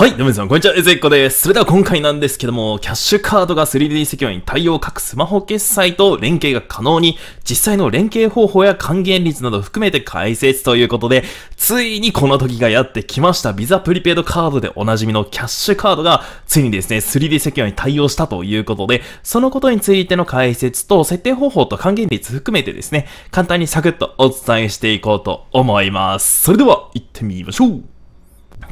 はい、どうも皆さん、こんにちは、ずえっこです。それでは今回なんですけども、キャッシュカードが 3D セキュアに対応各スマホ決済と連携が可能に、実際の連携方法や還元率など含めて解説ということで、ついにこの時がやってきました、ビザプリペイドカードでおなじみのキャッシュカードが、ついにですね、3D セキュアに対応したということで、そのことについての解説と、設定方法と還元率含めてですね、簡単にサクッとお伝えしていこうと思います。それでは、行ってみましょう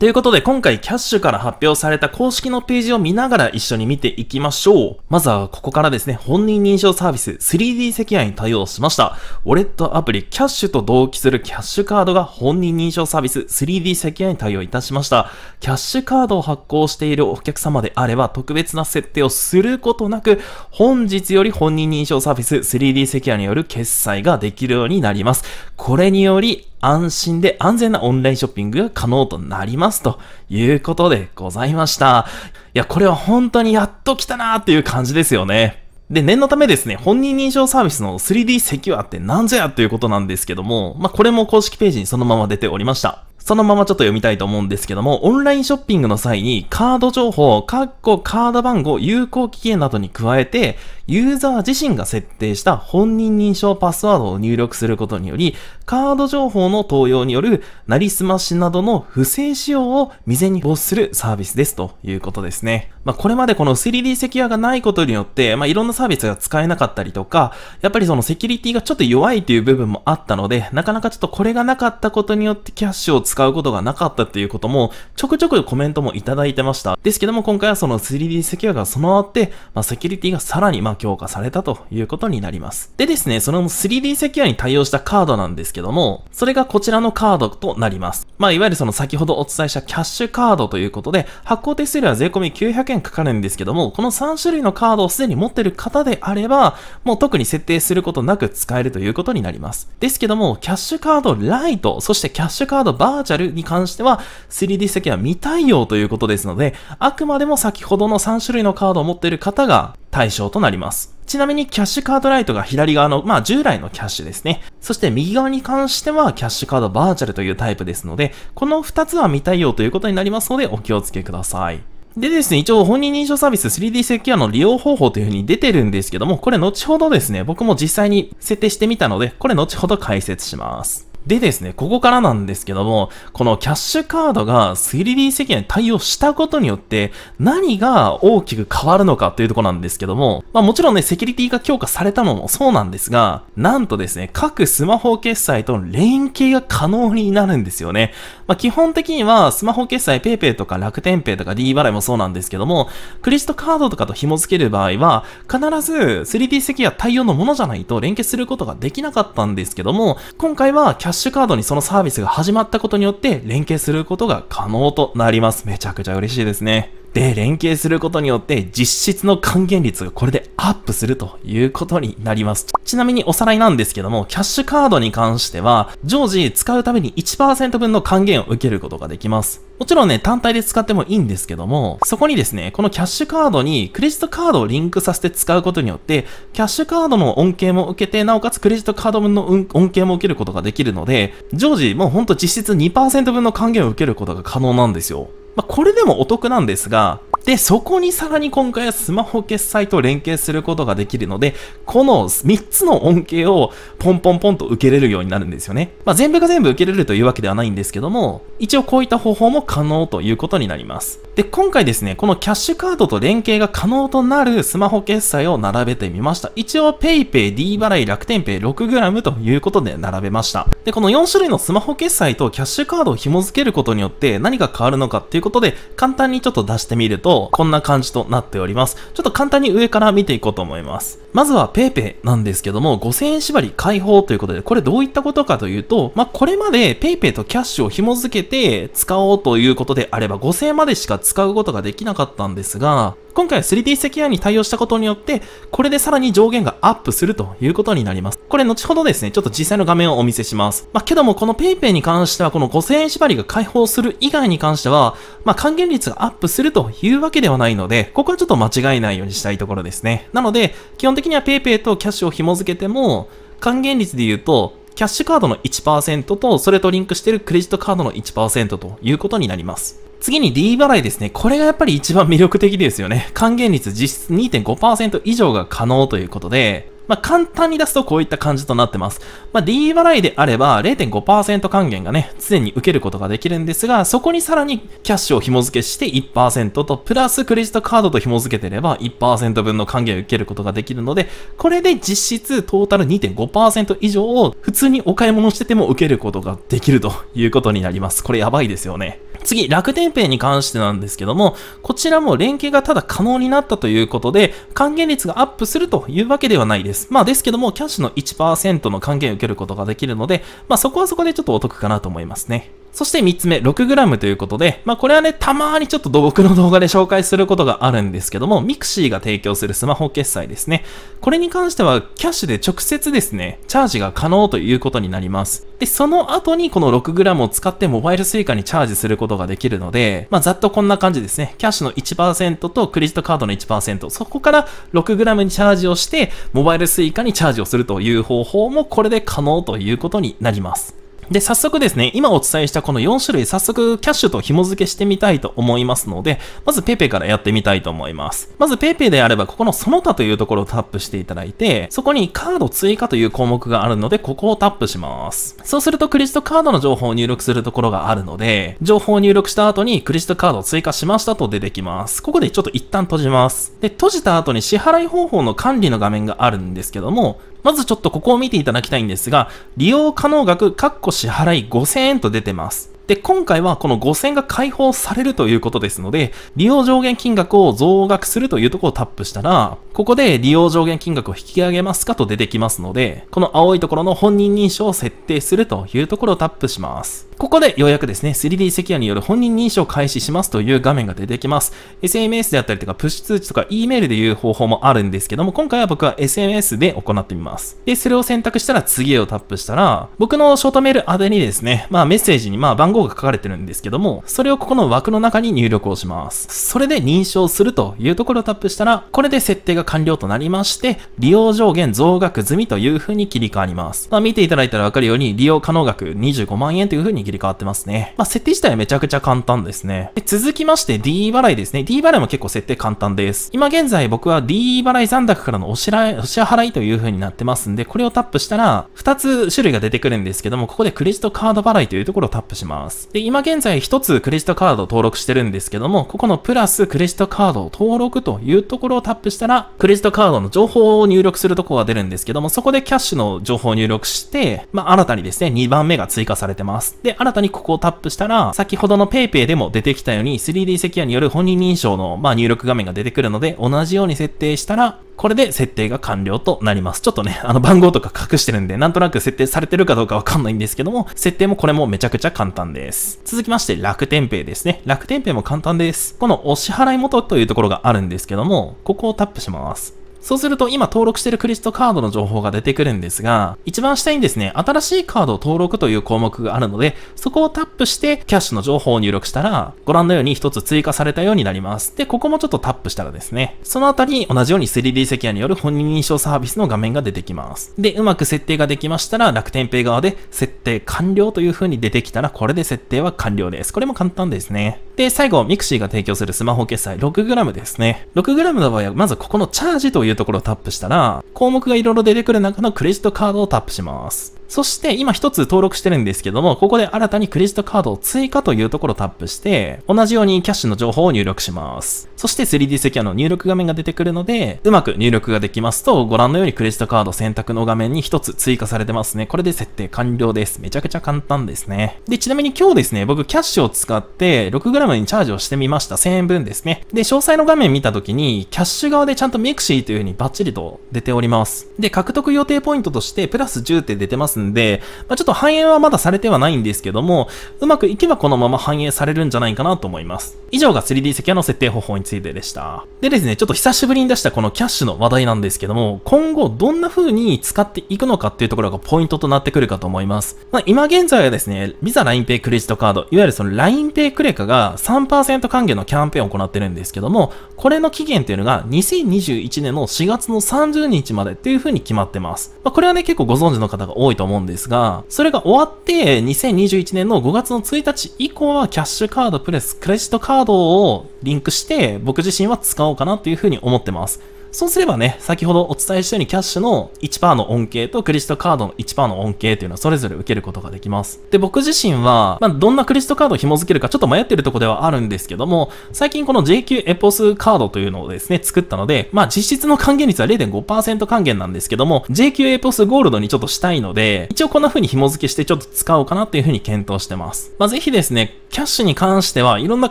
ということで、今回キャッシュから発表された公式のページを見ながら一緒に見ていきましょう。まずはここからですね、本人認証サービス 3D 赤外に対応しました。ウォレットアプリキャッシュと同期するキャッシュカードが本人認証サービス 3D 赤外に対応いたしました。キャッシュカードを発行しているお客様であれば特別な設定をすることなく、本日より本人認証サービス 3D 赤外による決済ができるようになります。これにより安心で安全なオンラインショッピングが可能となりますということでございました。いや、これは本当にやっと来たなーっていう感じですよね。で、念のためですね、本人認証サービスの 3D セキュアってなんぞやということなんですけども、まあ、これも公式ページにそのまま出ておりました。そのままちょっと読みたいと思うんですけども、オンラインショッピングの際にカード情報、カッコカード番号、有効期限などに加えて、ユーザー自身が設定した本人認証パスワードを入力することにより、カード情報の登用によるなりすましなどの不正使用を未然に防止するサービスですということですね。まあ、これまでこの 3D セキュアがないことによって、まあ、いろんなサービスが使えなかったりとか、やっぱりそのセキュリティがちょっと弱いという部分もあったので、なかなかちょっとこれがなかったことによってキャッシュを使うことがなかったということも、ちょくちょくコメントもいただいてました。ですけども今回はその 3D セキュアが備わって、まあ、セキュリティがさらにま強化されたということになります。でですね、その 3D セキュアに対応したカードなんですけども、それがこちらのカードとなります。まあ、いわゆるその先ほどお伝えしたキャッシュカードということで、発行手数料は税込み900円かかるんですけども、この3種類のカードをすでに持ってる方であれば、もう特に設定することなく使えるということになります。ですけども、キャッシュカードライト、そしてキャッシュカードバーチャルに関しては、3D 席は未対応ということですので、あくまでも先ほどの3種類のカードを持っている方が対象となります。ちなみにキャッシュカードライトが左側の、まあ従来のキャッシュですね。そして右側に関してはキャッシュカードバーチャルというタイプですので、この2つは未対応ということになりますのでお気をつけください。でですね、一応本人認証サービス 3D セキュアの利用方法という風に出てるんですけども、これ後ほどですね、僕も実際に設定してみたので、これ後ほど解説します。でですね、ここからなんですけども、このキャッシュカードが 3D 石鹸に対応したことによって、何が大きく変わるのかというところなんですけども、まあもちろんね、セキュリティが強化されたのもそうなんですが、なんとですね、各スマホ決済との連携が可能になるんですよね。まあ基本的には、スマホ決済 PayPay とか楽天 Pay とか D 払いもそうなんですけども、クレジットカードとかと紐付ける場合は、必ず 3D 石鹸対応のものじゃないと連携することができなかったんですけども、今回はキャッッシュカードにそのサービスが始まったことによって連携することが可能となります。めちゃくちゃ嬉しいですね。で、連携することによって実質の還元率がこれでアップするということになります。ちなみにおさらいなんですけども、キャッシュカードに関しては、常時使うために1%分の還元を受けることができます。もちろんね、単体で使ってもいいんですけども、そこにですね、このキャッシュカードにクレジットカードをリンクさせて使うことによって、キャッシュカードの恩恵も受けて、なおかつクレジットカード分の恩恵も受けることができるので、常時もうほんと実質2%分の還元を受けることが可能なんですよ。まあ、これでもお得なんですが、で、そこにさらに今回はスマホ決済と連携することができるので、この3つの恩恵をポンポンポンと受けれるようになるんですよね。まあ、全部が全部受けれるというわけではないんですけども、一応こういった方法も可能ということになります。で、今回ですね、このキャッシュカードと連携が可能となるスマホ決済を並べてみました。一応 PayPay、D 払い、楽天 Pay6g ということで並べました。で、この4種類のスマホ決済とキャッシュカードを紐付けることによって何が変わるのかっていうことで簡単にちょっと出してみると、こんな感じとなっております。ちょっと簡単に上から見ていこうと思います。まずは PayPay なんですけども、5000円縛り解放ということで、これどういったことかというと、まあ、これまで PayPay とキャッシュを紐付けて使おうということであれば、5000円までしか使うことができなかったんですが、今回 3D セキュアに対応したことによって、これでさらに上限がアップするということになります。これ後ほどですね、ちょっと実際の画面をお見せします。まあ、けどもこの PayPay に関しては、この5000円縛りが解放する以外に関しては、まあ、還元率がアップするというわけではないので、ここはちょっと間違えないようにしたいところですね。なので、基本的には PayPay とキャッシュを紐付けても、還元率で言うと、キャッシュカードの1%と、それとリンクしているクレジットカードの1%ということになります。次に D 払いですね。これがやっぱり一番魅力的ですよね。還元率実質2.5%以上が可能ということで、まあ、簡単に出すとこういった感じとなってます。まあ、D 払いであれば0.5%還元がね、常に受けることができるんですが、そこにさらにキャッシュを紐付けして1%と、プラスクレジットカードと紐付けてれば1%分の還元を受けることができるので、これで実質トータル2.5%以上を普通にお買い物してても受けることができるということになります。これやばいですよね。次、楽天ペイに関してなんですけども、こちらも連携がただ可能になったということで、還元率がアップするというわけではないです。まあですけども、キャッシュの1%の還元を受けることができるので、まあそこはそこでちょっとお得かなと思いますね。そして3つ目、6g ということで、まあこれはね、たまーにちょっと僕の動画で紹介することがあるんですけども、mixi が提供するスマホ決済ですね。これに関しては、キャッシュで直接ですね、チャージが可能ということになります。で、その後にこの 6g を使ってモバイル suica にチャージすることができるので、まあざっとこんな感じですね。キャッシュの1%とクレジットカードの1%、そこから 6g にチャージをして、モバイル suica にチャージをするという方法もこれで可能ということになります。で、早速ですね、今お伝えしたこの4種類、早速キャッシュと紐付けしてみたいと思いますので、まず PayPay からやってみたいと思います。まず PayPay であれば、ここのその他というところをタップしていただいて、そこにカード追加という項目があるので、ここをタップします。そうするとクレジットカードの情報を入力するところがあるので、情報を入力した後にクレジットカードを追加しましたと出てきます。ここでちょっと一旦閉じます。で、閉じた後に支払い方法の管理の画面があるんですけども、まずちょっとここを見ていただきたいんですが、利用可能額、支払い5000円と出てます。で、今回はこの5000が解放されるということですので、利用上限金額を増額するというところをタップしたら、ここで利用上限金額を引き上げますかと出てきますので、この青いところの本人認証を設定するというところをタップします。ここでようやくですね、3D セキュアによる本人認証を開始しますという画面が出てきます。SMS であったりとか、プッシュ通知とか、E メールでいう方法もあるんですけども、今回は僕は SMS で行ってみます。で、それを選択したら次へをタップしたら、僕のショートメール宛にですね、まあメッセージにまあ番号が書かれてるんですけども、それをここの枠の中に入力をします。それで認証するというところをタップしたら、これで設定が完了となりまして、利用上限増額済みという風に切り替わります。まあ、見ていただいたらわかるように、利用可能額25万円という風に切り替わってますね。まあ、設定自体はめちゃくちゃ簡単ですね。で続きまして D 払いですね。D 払いも結構設定簡単です。今現在僕は D 払い残高からのおしらい、お支払いという風になってますんで、これをタップしたら、2つ種類が出てくるんですけども、ここでクレジットカード払いというところをタップしまます。で、今現在1つクレジットカードを登録してるんですけども、ここのプラスクレジットカードを登録というところをタップしたら、クレジットカードの情報を入力するとこが出るんですけども、そこでキャッシュの情報を入力して、まあ、新たにですね、2番目が追加されてます。で、新たにここをタップしたら、先ほどの PayPay でも出てきたように、3D セキュアによる本人認証の、まあ、入力画面が出てくるので、同じように設定したら、これで設定が完了となります。ちょっとね、あの番号とか隠してるんで、なんとなく設定されてるかどうかわかんないんですけども、設定もこれもめちゃくちゃ簡単です。続きまして、楽天ペイですね。楽天ペイも簡単です。このお支払い元というところがあるんですけども、ここをタップします。そうすると今登録しているクレジットカードの情報が出てくるんですが、一番下にですね、新しいカードを登録という項目があるので、そこをタップしてキャッシュの情報を入力したら、ご覧のように一つ追加されたようになります。で、ここもちょっとタップしたらですね、そのあたり同じように 3D セキュアによる本人認証サービスの画面が出てきます。で、うまく設定ができましたら、楽天ペイ側で設定完了という風に出てきたら、これで設定は完了です。これも簡単ですね。で、最後、ミクシーが提供するスマホ決済 6g ですね。6g の場合は、まずここのチャージというところをタップしたら、項目がいろいろ出てくる中のクレジットカードをタップします。そして今一つ登録してるんですけども、ここで新たにクレジットカードを追加というところをタップして、同じようにキャッシュの情報を入力します。そして 3D セキュアの入力画面が出てくるので、うまく入力ができますと、ご覧のようにクレジットカード選択の画面に一つ追加されてますね。これで設定完了です。めちゃくちゃ簡単ですね。で、ちなみに今日ですね、僕キャッシュを使って 6g にチャージをしてみました。1000円分ですね。で、詳細の画面見た時に、キャッシュ側でちゃんとミクシーという風にバッチリと出ております。で、獲得予定ポイントとしてプラス10って出てますますんで、まあ、ちょっと反映はまだされてはないんですけども、うまくいけばこのまま反映されるんじゃないかなと思います。以上が 3D セキュアの設定方法についてでした。でですね、ちょっと久しぶりに出したこのキャッシュの話題なんですけども、今後どんな風に使っていくのかっていうところがポイントとなってくるかと思います。まあ、今現在はですね、Visa LINEPay クレジットカード、いわゆるその LINEPay クレカが3%還元のキャンペーンを行ってるんですけども、これの期限っていうのが2021年の4月の30日までっていう風に決まってます。まあ、これはね、結構ご存知の方が多いとと思うんですが、それが終わって、2021年の5月の1日以降はキャッシュカードプレスクレジットカードをリンクして、僕自身は使おうかなというふうに思ってます。そうすればね、先ほどお伝えしたようにキャッシュの1%の恩恵とクレジットカードの1%の恩恵というのはそれぞれ受けることができます。で、僕自身は、まあ、どんなクレジットカードを紐付けるかちょっと迷ってるとこではあるんですけども、最近この JQ エポスカードというのをですね、作ったので、まあ、実質の還元率は0.5%還元なんですけども、JQ エポスゴールドにちょっとしたいので、一応こんな風に紐付けしてちょっと使おうかなっていう風に検討してます。まあ、ぜひですね、キャッシュに関してはいろんな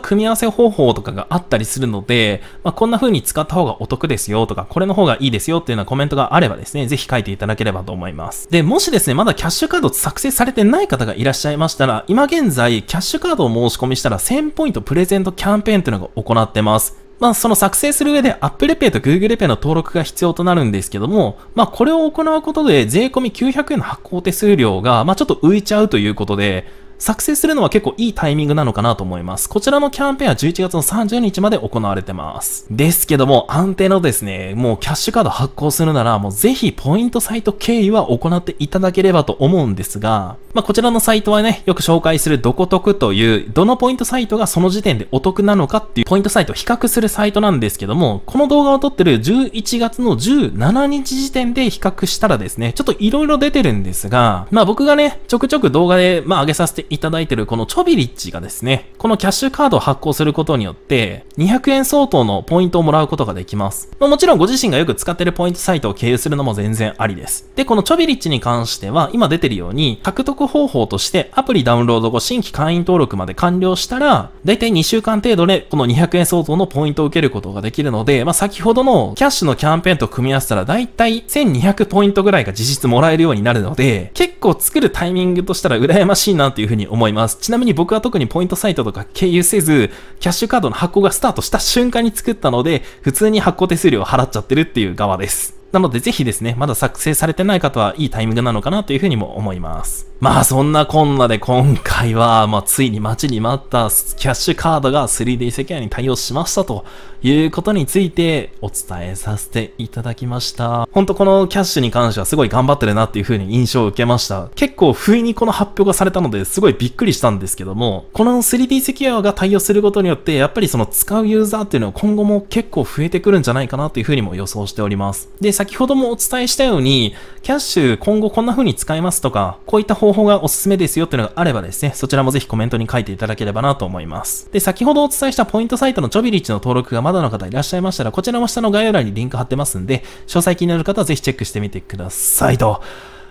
組み合わせ方法とかがあったりするので、まあ、こんな風に使った方がお得ですよとかとか、これの方がいいですよっていうようなコメントがあればですね、ぜひ書いていただければと思います。で、もしですね、まだキャッシュカード作成されてない方がいらっしゃいましたら、今現在、キャッシュカードを申し込みしたら1000ポイントプレゼントキャンペーンというのが行ってます。まあ、その作成する上で Apple Pay と Google Pay の登録が必要となるんですけども、まあ、これを行うことで税込み900円の発行手数料が、まあ、ちょっと浮いちゃうということで、作成するのは結構いいタイミングなのかなと思います。こちらのキャンペーンは11月の30日まで行われてます。ですけども、安定のですね、もうキャッシュカード発行するなら、もうぜひポイントサイト経由は行っていただければと思うんですが、まあ、こちらのサイトはね、よく紹介するどこ得という、どのポイントサイトがその時点でお得なのかっていうポイントサイトを比較するサイトなんですけども、この動画を撮ってる11月の17日時点で比較したらですね、ちょっと色々出てるんですが、まあ僕がね、ちょくちょく動画で、まあ上げさせてていただいてるこのチョビリッチがですね、このキャッシュカードを発行することによって、200円相当のポイントをもらうことができます。まあ、もちろんご自身がよく使ってるポイントサイトを経由するのも全然ありです。で、このチョビリッチに関しては、今出てるように、獲得方法としてアプリダウンロード後新規会員登録まで完了したら、だいたい2週間程度でこの200円相当のポイントを受けることができるので、まあ、先ほどのキャッシュのキャンペーンと組み合わせたら、だいたい1200ポイントぐらいが事実もらえるようになるので、結構作るタイミングとしたら羨ましいなというふううに思います。ちなみに僕は特にポイントサイトとか経由せず、キャッシュカードの発行がスタートした瞬間に作ったので、普通に発行手数料を払っちゃってるっていう側です。なのでぜひですね、まだ作成されてない方はいいタイミングなのかなというふうにも思います。まあそんなこんなで今回は、まあついに待ちに待ったキャッシュカードが 3D セキュアに対応しましたということについてお伝えさせていただきました。ほんとこのキャッシュに関してはすごい頑張ってるなっていうふうに印象を受けました。結構不意にこの発表がされたのですごいびっくりしたんですけども、この 3D セキュアが対応することによってやっぱりその使うユーザーっていうのは今後も結構増えてくるんじゃないかなというふうにも予想しております。で、先ほどもお伝えしたように、キャッシュ今後こんな風に使えますとか、こういった方法がおすすめですよっていうのがあればですね、そちらもぜひコメントに書いていただければなと思います。で、先ほどお伝えしたポイントサイトのジョビリッチの登録がまだの方いらっしゃいましたら、こちらも下の概要欄にリンク貼ってますんで、詳細気になる方はぜひチェックしてみてください。と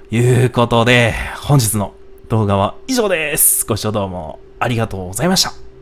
いうことで、本日の動画は以上です。ご視聴どうもありがとうございました。